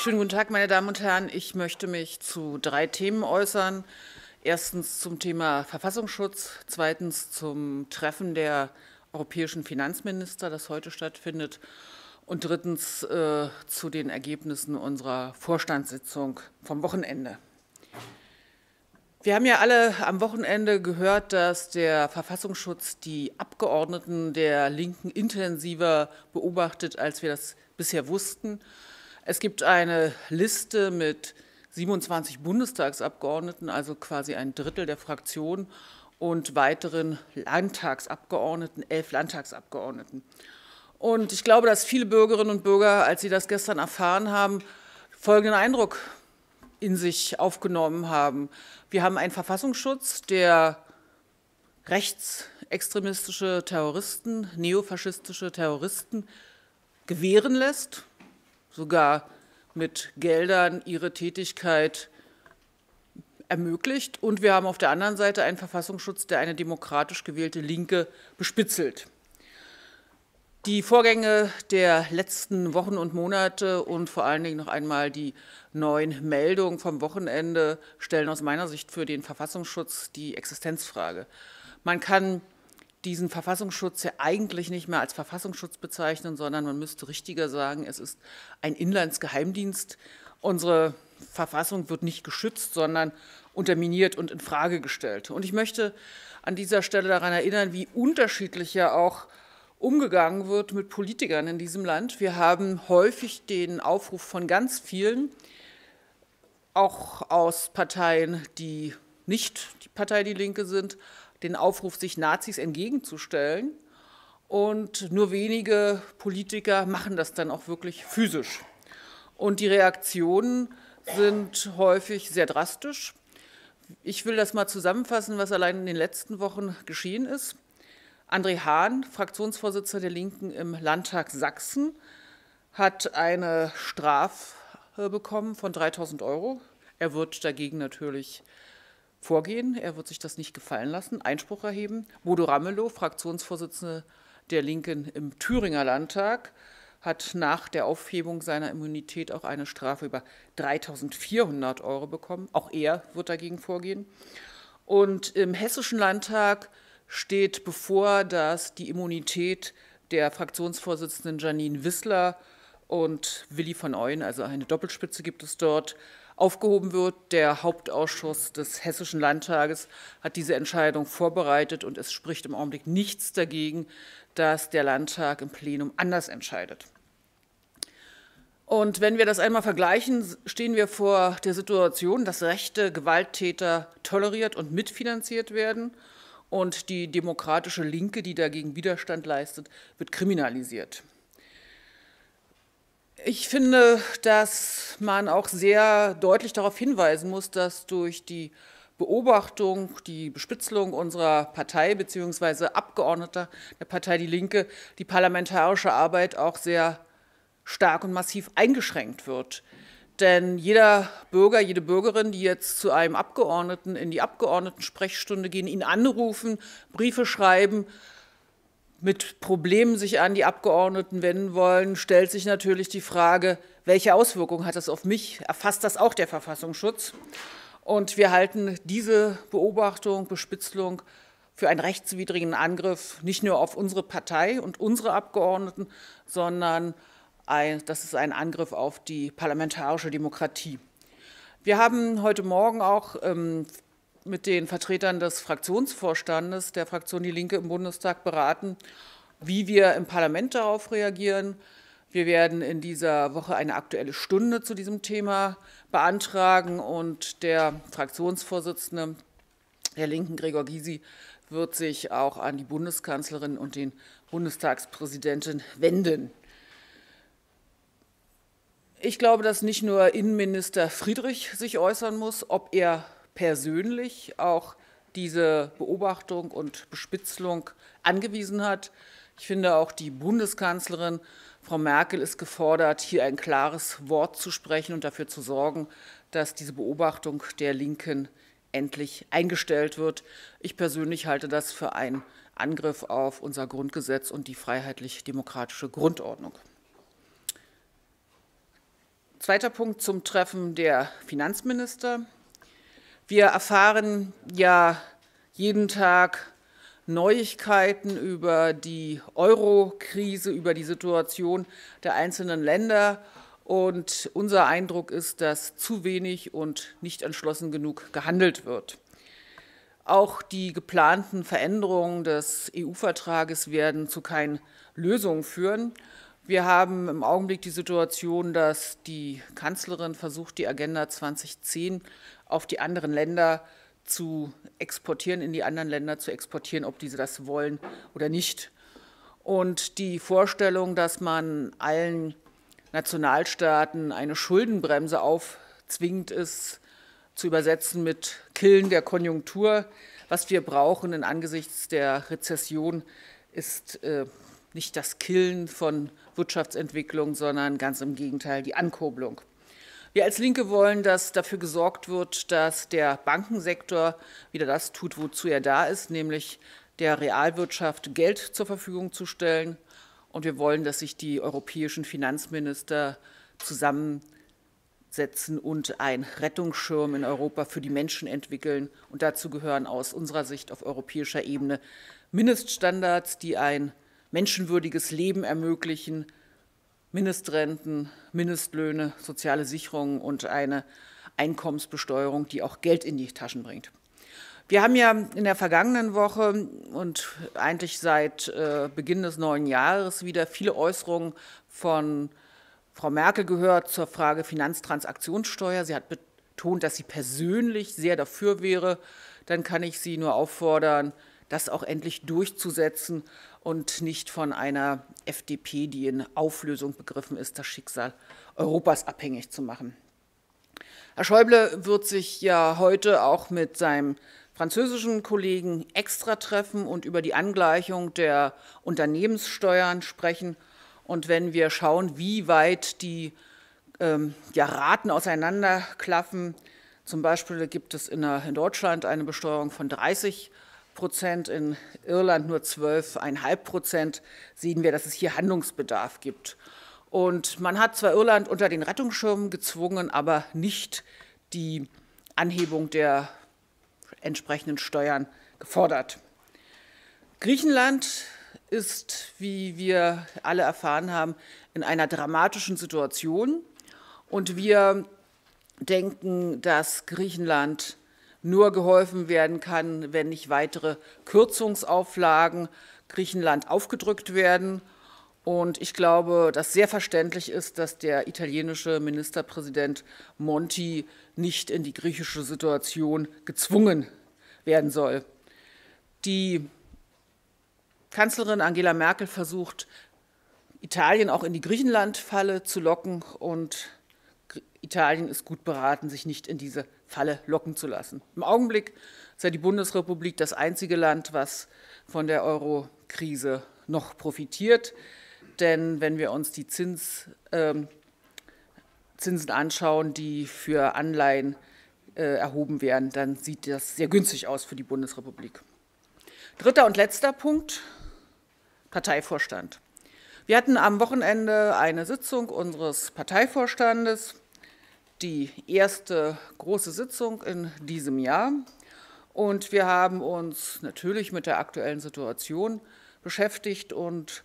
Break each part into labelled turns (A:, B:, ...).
A: schönen guten Tag, meine Damen und Herren. Ich möchte mich zu drei Themen äußern. Erstens zum Thema Verfassungsschutz, zweitens zum Treffen der europäischen Finanzminister, das heute stattfindet, und drittens äh, zu den Ergebnissen unserer Vorstandssitzung vom Wochenende. Wir haben ja alle am Wochenende gehört, dass der Verfassungsschutz die Abgeordneten der Linken intensiver beobachtet, als wir das bisher wussten. Es gibt eine Liste mit 27 Bundestagsabgeordneten, also quasi ein Drittel der Fraktion und weiteren Landtagsabgeordneten, elf Landtagsabgeordneten. Und ich glaube, dass viele Bürgerinnen und Bürger, als sie das gestern erfahren haben, folgenden Eindruck in sich aufgenommen haben. Wir haben einen Verfassungsschutz, der rechtsextremistische Terroristen, neofaschistische Terroristen gewähren lässt sogar mit Geldern ihre Tätigkeit ermöglicht. Und wir haben auf der anderen Seite einen Verfassungsschutz, der eine demokratisch gewählte Linke bespitzelt. Die Vorgänge der letzten Wochen und Monate und vor allen Dingen noch einmal die neuen Meldungen vom Wochenende stellen aus meiner Sicht für den Verfassungsschutz die Existenzfrage. Man kann diesen Verfassungsschutz ja eigentlich nicht mehr als Verfassungsschutz bezeichnen, sondern man müsste richtiger sagen, es ist ein Inlandsgeheimdienst. Unsere Verfassung wird nicht geschützt, sondern unterminiert und in Frage gestellt. Und ich möchte an dieser Stelle daran erinnern, wie unterschiedlich ja auch umgegangen wird mit Politikern in diesem Land. Wir haben häufig den Aufruf von ganz vielen, auch aus Parteien, die nicht die Partei Die Linke sind, den Aufruf, sich Nazis entgegenzustellen. Und nur wenige Politiker machen das dann auch wirklich physisch. Und die Reaktionen sind häufig sehr drastisch. Ich will das mal zusammenfassen, was allein in den letzten Wochen geschehen ist. André Hahn, Fraktionsvorsitzender der Linken im Landtag Sachsen, hat eine Strafe bekommen von 3000 Euro. Er wird dagegen natürlich vorgehen. Er wird sich das nicht gefallen lassen, Einspruch erheben. Bodo Ramelow, Fraktionsvorsitzende der Linken im Thüringer Landtag, hat nach der Aufhebung seiner Immunität auch eine Strafe über 3400 Euro bekommen. Auch er wird dagegen vorgehen. Und im Hessischen Landtag steht bevor, dass die Immunität der Fraktionsvorsitzenden Janine Wissler und Willi von Euen, also eine Doppelspitze gibt es dort, aufgehoben wird. Der Hauptausschuss des Hessischen Landtages hat diese Entscheidung vorbereitet und es spricht im Augenblick nichts dagegen, dass der Landtag im Plenum anders entscheidet. Und wenn wir das einmal vergleichen, stehen wir vor der Situation, dass rechte Gewalttäter toleriert und mitfinanziert werden und die demokratische Linke, die dagegen Widerstand leistet, wird kriminalisiert. Ich finde, dass man auch sehr deutlich darauf hinweisen muss, dass durch die Beobachtung, die Bespitzelung unserer Partei bzw. Abgeordneter der Partei Die Linke die parlamentarische Arbeit auch sehr stark und massiv eingeschränkt wird. Denn jeder Bürger, jede Bürgerin, die jetzt zu einem Abgeordneten in die Abgeordnetensprechstunde gehen, ihn anrufen, Briefe schreiben, mit Problemen sich an die Abgeordneten wenden wollen, stellt sich natürlich die Frage, welche Auswirkungen hat das auf mich? Erfasst das auch der Verfassungsschutz? Und wir halten diese Beobachtung, Bespitzelung für einen rechtswidrigen Angriff nicht nur auf unsere Partei und unsere Abgeordneten, sondern ein, das ist ein Angriff auf die parlamentarische Demokratie. Wir haben heute Morgen auch ähm, mit den Vertretern des Fraktionsvorstandes der Fraktion Die Linke im Bundestag beraten, wie wir im Parlament darauf reagieren. Wir werden in dieser Woche eine aktuelle Stunde zu diesem Thema beantragen und der Fraktionsvorsitzende der Linken, Gregor Gysi, wird sich auch an die Bundeskanzlerin und den Bundestagspräsidenten wenden. Ich glaube, dass nicht nur Innenminister Friedrich sich äußern muss, ob er persönlich auch diese Beobachtung und Bespitzelung angewiesen hat. Ich finde auch die Bundeskanzlerin Frau Merkel ist gefordert, hier ein klares Wort zu sprechen und dafür zu sorgen, dass diese Beobachtung der Linken endlich eingestellt wird. Ich persönlich halte das für einen Angriff auf unser Grundgesetz und die freiheitlich-demokratische Grundordnung. Zweiter Punkt zum Treffen der Finanzminister. Wir erfahren ja jeden Tag Neuigkeiten über die Euro-Krise, über die Situation der einzelnen Länder. Und unser Eindruck ist, dass zu wenig und nicht entschlossen genug gehandelt wird. Auch die geplanten Veränderungen des EU-Vertrages werden zu keinen Lösungen führen. Wir haben im Augenblick die Situation, dass die Kanzlerin versucht, die Agenda 2010 auf die anderen Länder zu exportieren, in die anderen Länder zu exportieren, ob diese das wollen oder nicht. Und die Vorstellung, dass man allen Nationalstaaten eine Schuldenbremse aufzwingt, ist zu übersetzen mit Killen der Konjunktur. Was wir brauchen in angesichts der Rezession ist äh, nicht das Killen von Wirtschaftsentwicklung, sondern ganz im Gegenteil die Ankurbelung. Wir als Linke wollen, dass dafür gesorgt wird, dass der Bankensektor wieder das tut, wozu er da ist, nämlich der Realwirtschaft Geld zur Verfügung zu stellen. Und wir wollen, dass sich die europäischen Finanzminister zusammensetzen und einen Rettungsschirm in Europa für die Menschen entwickeln. Und dazu gehören aus unserer Sicht auf europäischer Ebene Mindeststandards, die ein menschenwürdiges Leben ermöglichen, Mindestrenten, Mindestlöhne, soziale Sicherungen und eine Einkommensbesteuerung, die auch Geld in die Taschen bringt. Wir haben ja in der vergangenen Woche und eigentlich seit äh, Beginn des neuen Jahres wieder viele Äußerungen von Frau Merkel gehört zur Frage Finanztransaktionssteuer. Sie hat betont, dass sie persönlich sehr dafür wäre. Dann kann ich Sie nur auffordern, das auch endlich durchzusetzen und nicht von einer FDP, die in Auflösung begriffen ist, das Schicksal Europas abhängig zu machen. Herr Schäuble wird sich ja heute auch mit seinem französischen Kollegen extra treffen und über die Angleichung der Unternehmenssteuern sprechen. Und wenn wir schauen, wie weit die ähm, ja, Raten auseinanderklaffen, zum Beispiel gibt es in, äh, in Deutschland eine Besteuerung von 30 Prozent, in Irland nur 12,5 Prozent, sehen wir, dass es hier Handlungsbedarf gibt. Und man hat zwar Irland unter den Rettungsschirm gezwungen, aber nicht die Anhebung der entsprechenden Steuern gefordert. Griechenland ist, wie wir alle erfahren haben, in einer dramatischen Situation. Und wir denken, dass Griechenland nur geholfen werden kann, wenn nicht weitere Kürzungsauflagen Griechenland aufgedrückt werden. Und ich glaube, dass sehr verständlich ist, dass der italienische Ministerpräsident Monti nicht in die griechische Situation gezwungen werden soll. Die Kanzlerin Angela Merkel versucht, Italien auch in die Griechenland-Falle zu locken und Italien ist gut beraten, sich nicht in diese Falle locken zu lassen. Im Augenblick sei die Bundesrepublik das einzige Land, was von der Euro-Krise noch profitiert. Denn wenn wir uns die Zins, äh, Zinsen anschauen, die für Anleihen äh, erhoben werden, dann sieht das sehr günstig aus für die Bundesrepublik. Dritter und letzter Punkt, Parteivorstand. Wir hatten am Wochenende eine Sitzung unseres Parteivorstandes die erste große Sitzung in diesem Jahr. Und wir haben uns natürlich mit der aktuellen Situation beschäftigt und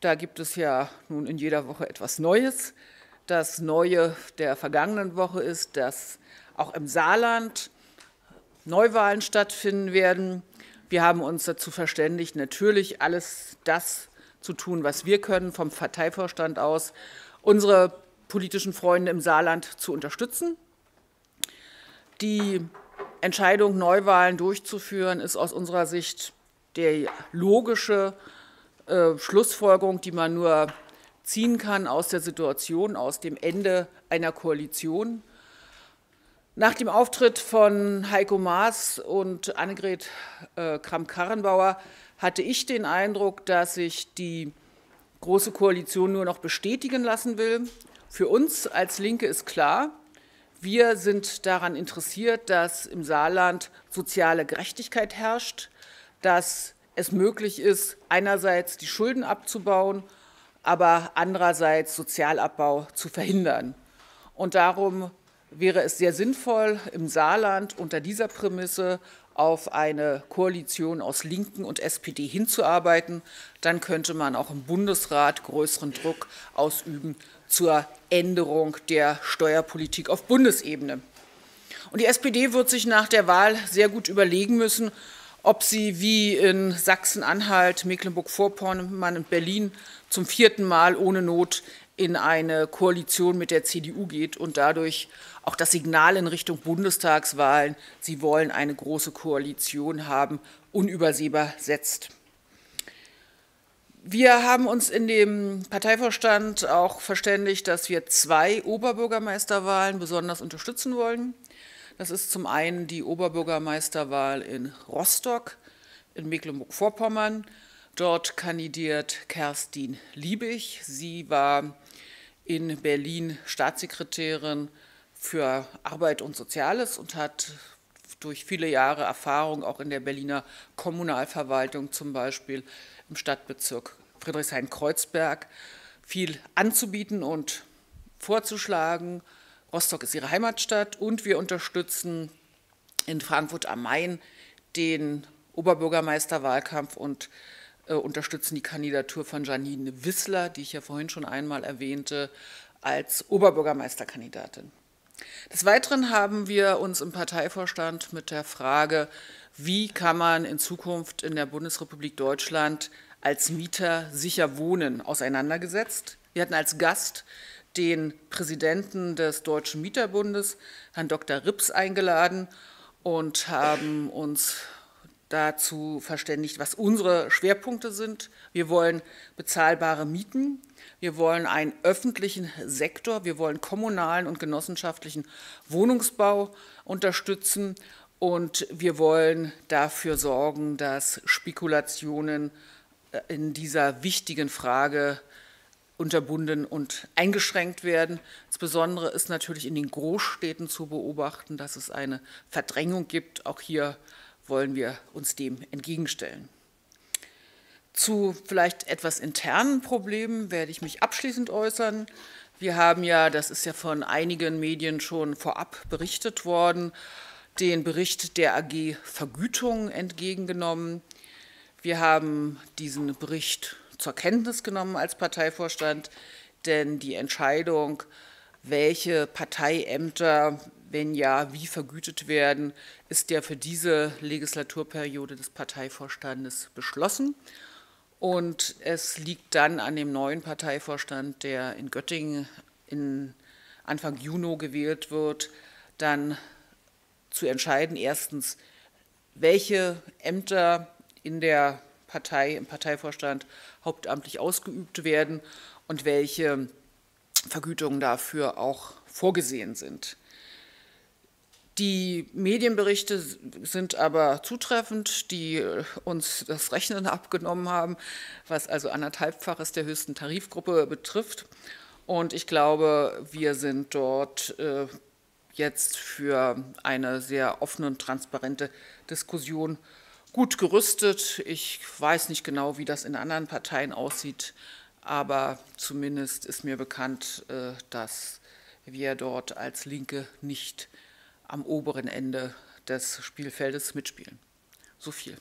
A: da gibt es ja nun in jeder Woche etwas Neues. Das Neue der vergangenen Woche ist, dass auch im Saarland Neuwahlen stattfinden werden. Wir haben uns dazu verständigt, natürlich alles das zu tun, was wir können, vom Parteivorstand aus. Unsere politischen Freunde im Saarland zu unterstützen. Die Entscheidung, Neuwahlen durchzuführen, ist aus unserer Sicht die logische äh, Schlussfolgerung, die man nur ziehen kann aus der Situation, aus dem Ende einer Koalition. Nach dem Auftritt von Heiko Maas und Annegret äh, Kramp-Karrenbauer hatte ich den Eindruck, dass sich die Große Koalition nur noch bestätigen lassen will für uns als Linke ist klar, wir sind daran interessiert, dass im Saarland soziale Gerechtigkeit herrscht, dass es möglich ist, einerseits die Schulden abzubauen, aber andererseits Sozialabbau zu verhindern. Und darum wäre es sehr sinnvoll, im Saarland unter dieser Prämisse auf eine Koalition aus Linken und SPD hinzuarbeiten. Dann könnte man auch im Bundesrat größeren Druck ausüben zur Änderung der Steuerpolitik auf Bundesebene. Und die SPD wird sich nach der Wahl sehr gut überlegen müssen, ob sie wie in Sachsen-Anhalt, Mecklenburg-Vorpommern und Berlin zum vierten Mal ohne Not in eine Koalition mit der CDU geht und dadurch auch das Signal in Richtung Bundestagswahlen, sie wollen eine große Koalition haben, unübersehbar setzt. Wir haben uns in dem Parteivorstand auch verständigt, dass wir zwei Oberbürgermeisterwahlen besonders unterstützen wollen. Das ist zum einen die Oberbürgermeisterwahl in Rostock in Mecklenburg-Vorpommern Dort kandidiert Kerstin Liebig. Sie war in Berlin Staatssekretärin für Arbeit und Soziales und hat durch viele Jahre Erfahrung auch in der Berliner Kommunalverwaltung, zum Beispiel im Stadtbezirk Friedrichshain-Kreuzberg, viel anzubieten und vorzuschlagen. Rostock ist ihre Heimatstadt und wir unterstützen in Frankfurt am Main den Oberbürgermeisterwahlkampf und äh, unterstützen die Kandidatur von Janine Wissler, die ich ja vorhin schon einmal erwähnte, als Oberbürgermeisterkandidatin. Des Weiteren haben wir uns im Parteivorstand mit der Frage, wie kann man in Zukunft in der Bundesrepublik Deutschland als Mieter sicher wohnen, auseinandergesetzt. Wir hatten als Gast den Präsidenten des Deutschen Mieterbundes, Herrn Dr. Rips, eingeladen und haben uns dazu verständigt, was unsere Schwerpunkte sind. Wir wollen bezahlbare Mieten, wir wollen einen öffentlichen Sektor, wir wollen kommunalen und genossenschaftlichen Wohnungsbau unterstützen und wir wollen dafür sorgen, dass Spekulationen äh, in dieser wichtigen Frage unterbunden und eingeschränkt werden. Insbesondere ist natürlich in den Großstädten zu beobachten, dass es eine Verdrängung gibt, auch hier wollen wir uns dem entgegenstellen. Zu vielleicht etwas internen Problemen werde ich mich abschließend äußern. Wir haben ja, das ist ja von einigen Medien schon vorab berichtet worden, den Bericht der AG Vergütung entgegengenommen. Wir haben diesen Bericht zur Kenntnis genommen als Parteivorstand, denn die Entscheidung, welche Parteiämter wenn ja, wie vergütet werden, ist der für diese Legislaturperiode des Parteivorstandes beschlossen. Und es liegt dann an dem neuen Parteivorstand, der in Göttingen in Anfang Juni gewählt wird, dann zu entscheiden, erstens, welche Ämter in der Partei, im Parteivorstand hauptamtlich ausgeübt werden und welche Vergütungen dafür auch vorgesehen sind. Die Medienberichte sind aber zutreffend, die äh, uns das Rechnen abgenommen haben, was also anderthalbfaches der höchsten Tarifgruppe betrifft. Und ich glaube, wir sind dort äh, jetzt für eine sehr offene und transparente Diskussion gut gerüstet. Ich weiß nicht genau, wie das in anderen Parteien aussieht, aber zumindest ist mir bekannt, äh, dass wir dort als Linke nicht am oberen Ende des Spielfeldes mitspielen. So viel.